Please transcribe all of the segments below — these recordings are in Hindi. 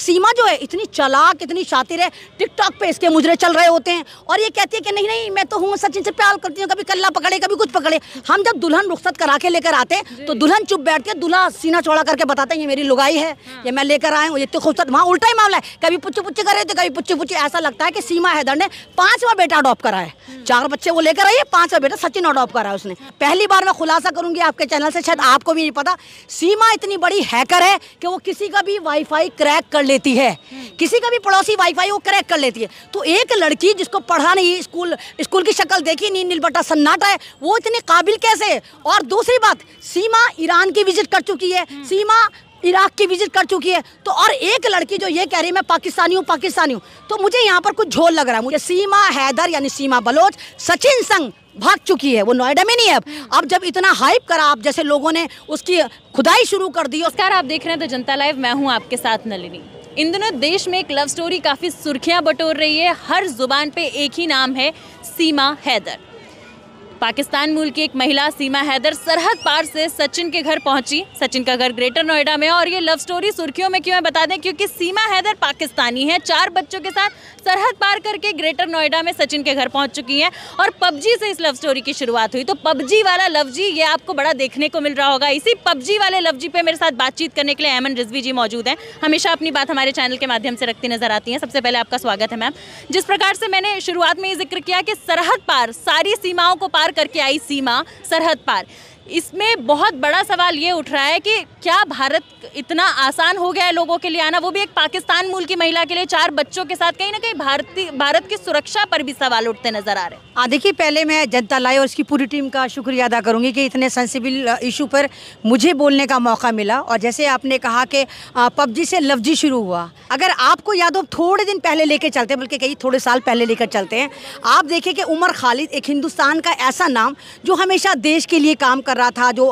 सीमा जो है इतनी चलाक इतनी शातिर है टिकटॉक पे इसके मुजरे चल रहे होते हैं और ये कहती है कि नहीं नहीं मैं तो हूँ सचिन से प्यार करती हूँ कभी कल्ला पकड़े कभी कुछ पकड़े हम जब दुल्हन रुख्सत करा के लेकर आते हैं तो दुल्हन चुप बैठ के दुल्हा सीना चौड़ा करके बताते हैं ये मेरी लुगाई है हाँ। ये मैं लेकर आया हूँ ये तो खूबसूरत वहाँ उल्टा ही मामला है कभी पुच्चे पुच्छे कर रहे थे तो कभी पुच्चे पुच्छे ऐसा लगता है कि सीमा हैदर ने पाँचवा बेटा अडॉप्ट करा है हम्म। चार बच्चे वो लेकर आई है पाँचवा बेटा सचिन अडॉप्ट करा है उसने पहली बार मैं खुलासा करूंगी आपके चैनल से शायद आपको भी नहीं पता सीमा इतनी बड़ी हैकर है कि वो किसी का भी वाईफाई क्रैक कर लेती है किसी का भी पड़ोसी वाईफाई वो क्रैक कर लेती है तो एक लड़की जिसको पढ़ा नहीं स्कूल स्कूल की शक्ल देखी नहीं नीलबट्टा सन्नाटा है वो इतने काबिल कैसे है और दूसरी बात सीमा ईरान की विजिट कर चुकी है हम्म। सीमा इराक की विजिट कर चुकी है तो और एक लड़की जो ये कह रही है मैं पाकिस्तानी हूँ पाकिस्तानी हूँ तो मुझे यहाँ पर कुछ झोल लग रहा है मुझे सीमा हैदर यानी सीमा बलोच सचिन संघ भाग चुकी है वो नोएडा में नहीं है अब हम्म। अब जब इतना हाइप करा आप जैसे लोगों ने उसकी खुदाई शुरू कर दी उसका आप देख रहे हैं तो जनता लाइव मैं हूँ आपके साथ नलिनी इन दिनों देश में एक लव स्टोरी काफ़ी सुर्खियां बटोर रही है हर जुबान पे एक ही नाम है सीमा हैदर पाकिस्तान मूल की एक महिला सीमा हैदर सरहद पार से सचिन के घर पहुंची सचिन का घर ग्रेटर नोएडा में और ये लव स्टोरी सुर्खियों में क्यों है बता दें क्योंकि सीमा हैदर पाकिस्तानी है चार बच्चों के साथ सरहद पार करके ग्रेटर नोएडा में सचिन के घर पहुंच चुकी हैं और पबजी से इस लव स्टोरी की शुरुआत हुई तो पबजी वाला लव जी ये आपको बड़ा देखने को मिल रहा होगा इसी पबजी वाले लव जी पे मेरे साथ बातचीत करने के लिए एमन रिजवी जी मौजूद हैं हमेशा अपनी बात हमारे चैनल के माध्यम से रखती नजर आती हैं सबसे पहले आपका स्वागत है मैम जिस प्रकार से मैंने शुरुआत में ये जिक्र किया कि सरहद पार सारी सीमाओं को पार पार करके आई सीमा सरहद पार इसमें बहुत बड़ा सवाल ये उठ रहा है कि क्या भारत इतना आसान हो गया है लोगों के लिए आना वो भी एक पाकिस्तान मूल की महिला के लिए चार बच्चों के साथ कहीं ना कहीं भारतीय भारत की सुरक्षा पर भी सवाल उठते नजर आ रहे हैं हाँ, देखिए पहले मैं जनता लाई और उसकी पूरी टीम का शुक्रिया अदा करूंगी कि इतने सेंसिबल इशू पर मुझे बोलने का मौका मिला और जैसे आपने कहा कि पबजी से लफ्जी शुरू हुआ अगर आपको याद हो थोड़े दिन पहले लेकर चलते हैं बल्कि कई थोड़े साल पहले लेकर चलते हैं आप देखिए कि उमर खालिद एक हिंदुस्तान का ऐसा नाम जो हमेशा देश के लिए काम कर रहा था जो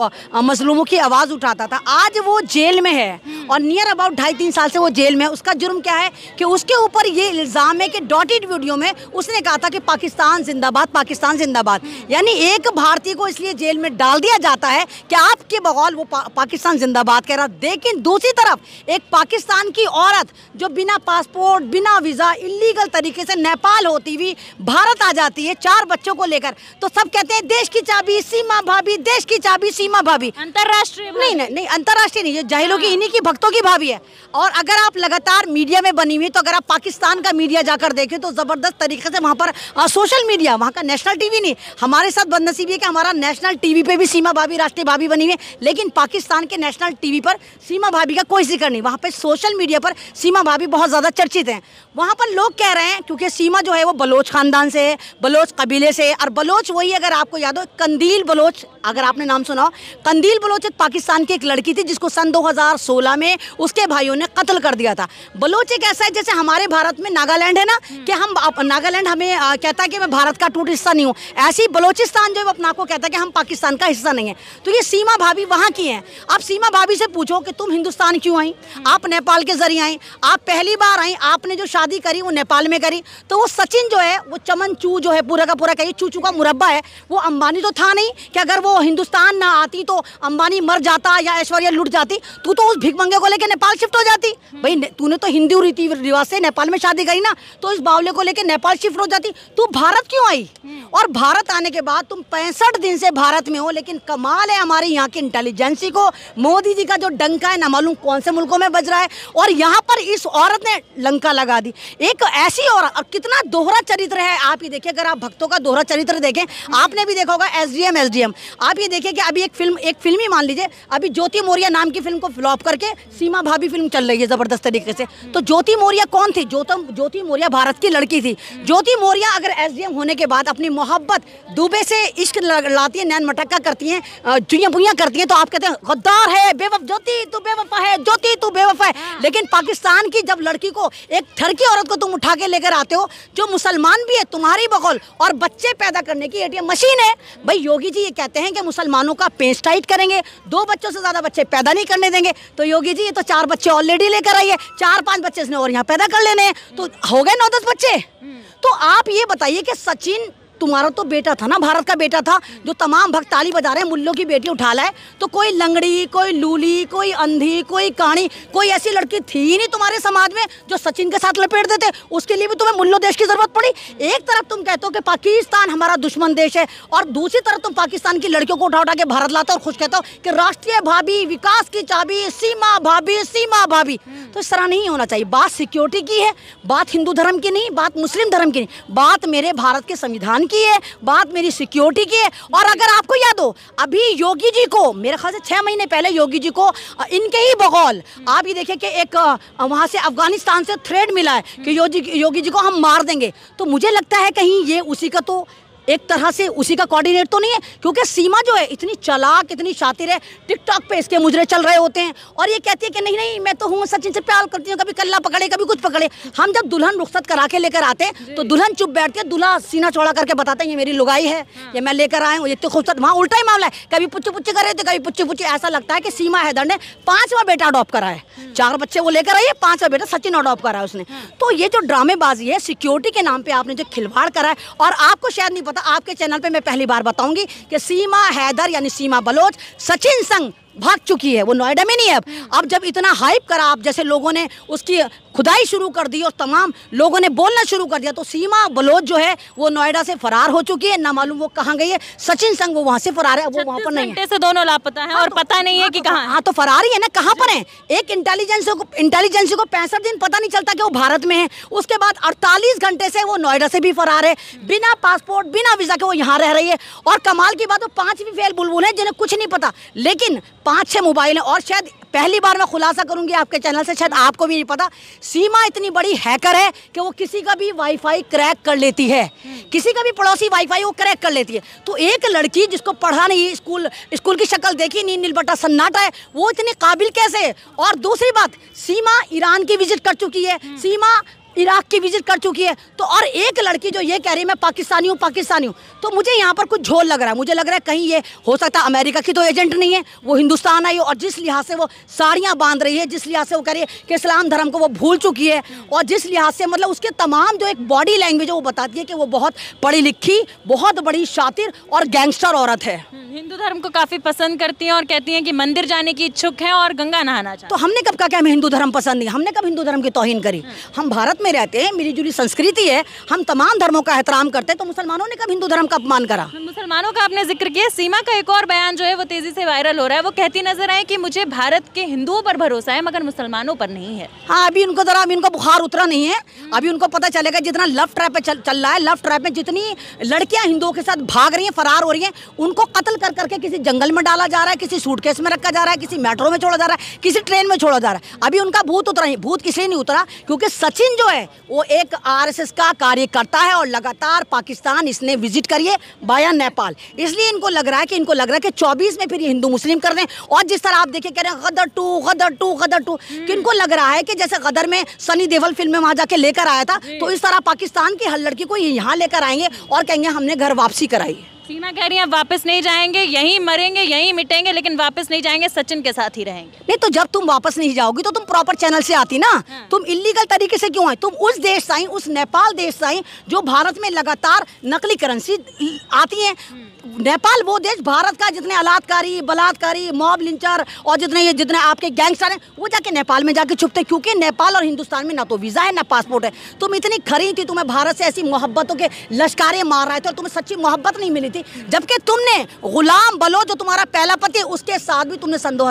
मजलूमों की आवाज़ उठाता था आज वो जेल में है हम्म। और नियर अबाउट ढाई तीन साल से वो जेल में है उसका जुर्म क्या है कि उसके ऊपर ये इल्ज़ाम है कि डॉटेड वीडियो में उसने कहा था कि पाकिस्तान जिंदाबाद पाकिस्तान जिंदाबाद हम्म। यानी एक भारतीय को इसलिए जेल में डाल दिया जाता है कि आपके बगौल वो पा, पाकिस्तान जिंदाबाद कह रहा लेकिन दूसरी तरफ एक पाकिस्तान की औरत जो बिना पासपोर्ट बिना वीज़ा इलीगल तरीके से नेपाल होती हुई भारत आ जाती है चार बच्चों को लेकर तो सब कहते हैं देश की चाबी सीमा भाभी देश की की चाबी सीमा भाभी अंतरराष्ट्रीय नहीं नहीं नहीं अंतरराष्ट्रीय नहीं जाहिलों की हाँ। इन्हीं की भक्तों की भाभी है और अगर आप लगातार मीडिया में बनी हुई तो अगर आप पाकिस्तान का मीडिया जाकर देखें तो ज़बरदस्त तरीके से वहाँ पर सोशल मीडिया वहाँ का नेशनल टीवी नहीं हमारे साथ बदनसीबी है कि हमारा नेशनल टीवी पे भी सीमा भाभी राष्ट्रीय भाभी बनी हुई है लेकिन पाकिस्तान के नेशनल टीवी पर सीमा भाभी का कोई जिक्र नहीं वहाँ पर सोशल मीडिया पर सीमा भाभी बहुत ज़्यादा चर्चित हैं वहाँ पर लोग कह रहे हैं क्योंकि सीमा जो है वो बलोच खानदान से है बलोच कबीले से है और बलोच वही अगर आपको याद हो कंदील बलोच अगर आपने नाम सुना हो कंदील बलोचित पाकिस्तान की एक लड़की थी जिसको सन 2016 में उसके भाइयों ने कत्ल कर दिया था बलोच एक ऐसा है जैसे हमारे भारत में नागालैंड है ना हम्म। कि हम नागालैंड हमें आ, कहता है कि मैं भारत का टूट हिस्सा नहीं हूँ ऐसे ही बलोचिस्तान जो अपना को कहता है कि हम पाकिस्तान का हिस्सा नहीं है तो ये सीमा भाभी वहाँ की हैं आप सीमा भाभी से पूछो कि तुम हिंदुस्तान क्यों आई हम्म। आप नेपाल के जरिए आई आप पहली बार आई आपने जो शादी करी वो नेपाल में करी तो वो सचिन जो है वो चमन चू जो है पूरा का पूरा कहिए चू चू का मुरब्बा है वो अंबानी तो था नहीं कि अगर वो वो हिंदुस्तान ना आती तो अंबानी मर जाता या ऐश्वर्या लुट जाती तू तो उस भिकमंगे को लेके नेपाल शिफ्ट हो जाती हम्म। भाई तूने तो हिंदू रीति रिवाज से नेपाल में शादी करी ना तो इस बावले को लेके नेपाल शिफ्ट हो जाती तू भारत क्यों आई हम्म। और भारत आने के बाद तुम पैंसठ दिन से भारत में हो लेकिन कमाल है हमारे यहाँ की इंटेलिजेंसी को मोदी जी का जो डंका है ना मालूम कौन से मुल्कों में बज रहा है और यहाँ पर इस औरत ने लंका लगा दी एक ऐसी औरत अब कितना दोहरा चरित्र है आप ही देखिए अगर आप भक्तों का दोहरा चरित्र देखें हम्म। आपने भी देखा होगा S D S D M आप ये देखिए कि अभी एक फिल्म एक फिल्म ही मान लीजिए अभी ज्योति मौर्या नाम की फिल्म को फ्लॉप करके सीमा भाभी फिल्म चल रही है ज़बरदस्त तरीके से तो ज्योति मौर्या कौन थी ज्योतम ज्योति मौर्या भारत की लड़की थी ज्योति मौर्या अगर एस होने के बाद अपनी मोहब्बत दुबे से इश्क लाती है नैन मटक्का करती हैं जुइया बुइया करती हैं तो आप कहते हैं गद्दार है बेवफ ज्योति तू बेवफा है ज्योति तू बेवफा है हाँ। लेकिन पाकिस्तान की जब लड़की को एक ठरकी औरत को तुम उठा के लेकर आते हो जो मुसलमान भी है तुम्हारी बकौल और बच्चे पैदा करने की एटीएम मशीन है भाई योगी जी ये कहते हैं कहेंगे मुसलमानों का पेंच टाइट करेंगे दो बच्चों से ज़्यादा बच्चे पैदा नहीं करने देंगे तो योगी जी ये तो चार बच्चे ऑलरेडी लेकर आइए चार पाँच बच्चे इसने और यहाँ पैदा कर लेने हैं तो हो गए नौ दस बच्चे हम्म। तो आप ये बताइए कि सचिन तुम्हारा तो बेटा था ना भारत का बेटा था जो तमाम भक्त ताली बजा रहे हैं मुल्लों की बेटी उठा लाए तो कोई लंगड़ी कोई लूली कोई अंधी कोई काणी कोई ऐसी लड़की थी ही नहीं तुम्हारे समाज में जो सचिन के साथ लपेट देते उसके लिए भी तुम्हें मुल्लो देश की ज़रूरत पड़ी एक तरफ तुम कहते हो कि पाकिस्तान हमारा दुश्मन देश है और दूसरी तरफ तुम पाकिस्तान की लड़कियों को उठा उठा के भारत लाते हो और खुश कहते हो कि राष्ट्रीय भाभी विकास की चाबी सीमा भाभी सीमा भाभी तो इस तरह नहीं होना चाहिए बात सिक्योरिटी की है बात हिंदू धर्म की नहीं बात मुस्लिम धर्म की नहीं बात मेरे भारत के संविधान की है बात मेरी सिक्योरिटी की है और अगर आपको याद हो अभी योगी जी को मेरे ख्याल से छह महीने पहले योगी जी को इनके ही बगौल आप ये देखिए कि एक वहां से अफगानिस्तान से थ्रेड मिला है कि योगी योगी जी को हम मार देंगे तो मुझे लगता है कहीं ये उसी का तो एक तरह से उसी का कोऑर्डिनेट तो नहीं है क्योंकि सीमा जो है इतनी चलाक इतनी शातिर है टिकटॉक पे इसके मुजरे चल रहे होते हैं और ये कहती है कि नहीं नहीं मैं तो हूँ सचिन से प्यार करती हूँ कभी कल्ला पकड़े कभी कुछ पकड़े हम जब दुल्हन रुख्सत करा के लेकर आते हैं तो दुल्हन चुप बैठती है दुल्हा सीना चौड़ा करके बताते हैं ये मेरी लुगाई है हाँ। ये मैं लेकर आया हूँ इतनी खूबसूरत वहाँ उल्टा ही मामला है कभी पुच्छे कर रहे थे कभी पुच्छे पुच्छे ऐसा लगता है कि सीमा हैदर ने पाँचवा बेटा अडॉप्ट करा है हाँ। चार बच्चे वो लेकर आई है पाँचवा बेटा सचिन अडॉप्ट करा है उसने हाँ। तो ये जो ड्रामेबाजी है सिक्योरिटी के नाम पर आपने जो खिलवाड़ करा है और आपको शायद नहीं पता था तो आपके चैनल पे मैं पहली बार बताऊंगी कि सीमा हैदर यानी सीमा बलोच सचिन संघ भाग चुकी है वो नोएडा में नहीं है अब जब इतना हाइप करा आप जैसे लोगों ने उसकी खुदाई शुरू कर दी और तमाम लोगों ने बोलना शुरू कर दिया तो सीमा बलोच जो है वो नोएडा से फरार हो चुकी है ना मालूम वो कहाँ गई है सचिन संघ वो वहाँ से फरार है वो वहाँ पर नहीं है से दोनों लापता है हाँ और तो पता नहीं है हाँ कि तो कहाँ हाँ तो फरार ही है ना कहाँ पर है एक इंटेलिजेंस को इंटेलिजेंसी को पैंसठ दिन पता नहीं चलता कि वो भारत में है उसके बाद अड़तालीस घंटे से वो नोएडा से भी फरार है बिना पासपोर्ट बिना वीज़ा के वो यहाँ रह रही है और कमाल की बात वो भी फेल बुलबुल है जिन्हें कुछ नहीं पता लेकिन पाँच छः मोबाइल हैं और शायद पहली बार मैं खुलासा करूंगी आपके चैनल से शायद आपको भी नहीं पता सीमा इतनी बड़ी हैकर है कि वो किसी का भी वाईफाई क्रैक कर लेती है किसी का भी पड़ोसी वाईफाई वो क्रैक कर लेती है तो एक लड़की जिसको पढ़ा नहीं स्कूल स्कूल की शक्ल देखी नहीं नीलबट्टा सन्नाटा है वो इतने काबिल कैसे और दूसरी बात सीमा ईरान की विजिट कर चुकी है सीमा इराक की विजिट कर चुकी है तो और एक लड़की जो ये कह रही है मैं पाकिस्तानी हूँ पाकिस्तानी हूँ तो मुझे यहाँ पर कुछ झोल लग रहा है मुझे लग रहा है कहीं ये हो सकता है अमेरिका की तो एजेंट नहीं है वो हिंदुस्तान आई और जिस लिहाज से वो साड़ियाँ बांध रही है जिस लिहाज से वो कह रही है कि इस्लाम धर्म को वो भूल चुकी है और जिस लिहाज से मतलब उसके तमाम जो एक बॉडी लैंग्वेज है वो बताती है कि वो बहुत पढ़ी लिखी बहुत बड़ी शातिर और गैंगस्टर औरत है हम्म, हिंदू धर्म को काफ़ी पसंद करती हैं और कहती हैं कि मंदिर जाने की इच्छुक है और गंगा नहाना तो हमने कब कहा कि हमें हिंदू धर्म पसंद नहीं हमने कब हिंदू धर्म की तोहिन करी हम्म। हम भारत में में रहते हैं मिली जुली संस्कृति है हम तमाम धर्मों का एहतराम करते हैं तो मुसलमानों ने कब हिंदू धर्म का अपमान करा मुसलमानों का आपने जिक्र किया सीमा का एक और बयान जो है वो तेजी से वायरल हो रहा है वो कहती नजर आए कि मुझे भारत के हिंदुओं पर भरोसा है मगर मुसलमानों पर नहीं है हाँ अभी उनको जरा अभी उनको बुखार उतरा नहीं है अभी उनको पता चलेगा जितना लव ट्रैप पे चल रहा है लव ट्रैप में जितनी लड़कियां हिंदुओं के साथ भाग रही हैं फरार हो रही हैं उनको कत्ल कर करके किसी जंगल में डाला जा रहा है किसी सूटकेस में रखा जा रहा है किसी मेट्रो में छोड़ा जा रहा है किसी ट्रेन में छोड़ा जा रहा है अभी उनका भूत उतरा नहीं भूत किसी नहीं उतरा क्योंकि सचिन जो है वो एक आरएसएस का कार्यकर्ता है और लगातार पाकिस्तान इसने विजिट करिए बाया नेपाल इसलिए इनको लग रहा है कि इनको लग रहा है कि चौबीस में फिर हिंदू मुस्लिम कर रहे हैं और जिस तरह आप देखिए कह रहे हैं Gadar two Gadar two Gadar two हम्म। कि इनको लग रहा है कि जैसे गदर में सनी देवल फिल्म में वहाँ जाके लेकर आया था तो इस तरह पाकिस्तान की हर लड़की को यहाँ लेकर आएंगे और कहेंगे हमने घर वापसी कराई सीमा कह रही है वापस नहीं जाएंगे यहीं मरेंगे यहीं मिटेंगे लेकिन वापस नहीं जाएंगे सचिन के साथ ही रहेंगे नहीं तो जब तुम वापस नहीं जाओगी तो तुम प्रॉपर चैनल से आती ना हाँ। तुम इलीगल तरीके से क्यों आए तुम उस देश से आई उस नेपाल देश से आई जो भारत में लगातार नकली करेंसी आती है हम्म। नेपाल वो देश भारत का जितने अलात्कारी बलात्कारी मॉब लिंचर और जितने ये जितने आपके गैंगस्टर हैं वो जाके नेपाल में जाके छुपते क्योंकि नेपाल और हिंदुस्तान में ना तो वीज़ा है ना पासपोर्ट है तुम इतनी खरी थी तुम्हें भारत से ऐसी मोहब्बतों के लश्कारे मार रहे थे और तुम्हें सच्ची मोहब्बत नहीं मिली थी जबकि तुमने गुलाम बलो जो तुम्हारा पहला पति उसके साथ भी तुमने सन दो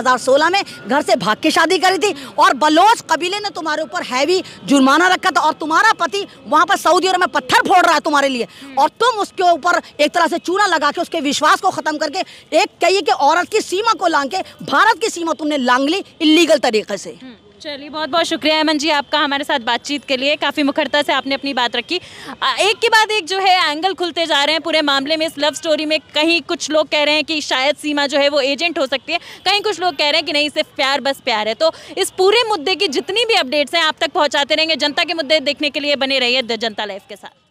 में घर से भाग के शादी करी थी और बलोच कबीले ने तुम्हारे ऊपर हैवी जुर्माना रखा था और तुम्हारा पति वहाँ पर सऊदी अरब में पत्थर फोड़ रहा है तुम्हारे लिए और तुम उसके ऊपर एक तरह से चूना लगा के उसके विश्वास को ख़त्म करके एक कही कि औरत की सीमा को लांग के भारत की सीमा तुमने लांग ली इलीगल तरीके से हम्म, चलिए बहुत बहुत शुक्रिया अमन जी आपका हमारे साथ बातचीत के लिए काफ़ी मुखरता से आपने अपनी बात रखी एक के बाद एक जो है एंगल खुलते जा रहे हैं पूरे मामले में इस लव स्टोरी में कहीं कुछ लोग कह रहे हैं कि शायद सीमा जो है वो एजेंट हो सकती है कहीं कुछ लोग कह रहे हैं कि नहीं सिर्फ प्यार बस प्यार है तो इस पूरे मुद्दे की जितनी भी अपडेट्स हैं आप तक पहुँचाते रहेंगे जनता के मुद्दे देखने के लिए बने रही रहिए जनता लाइफ के साथ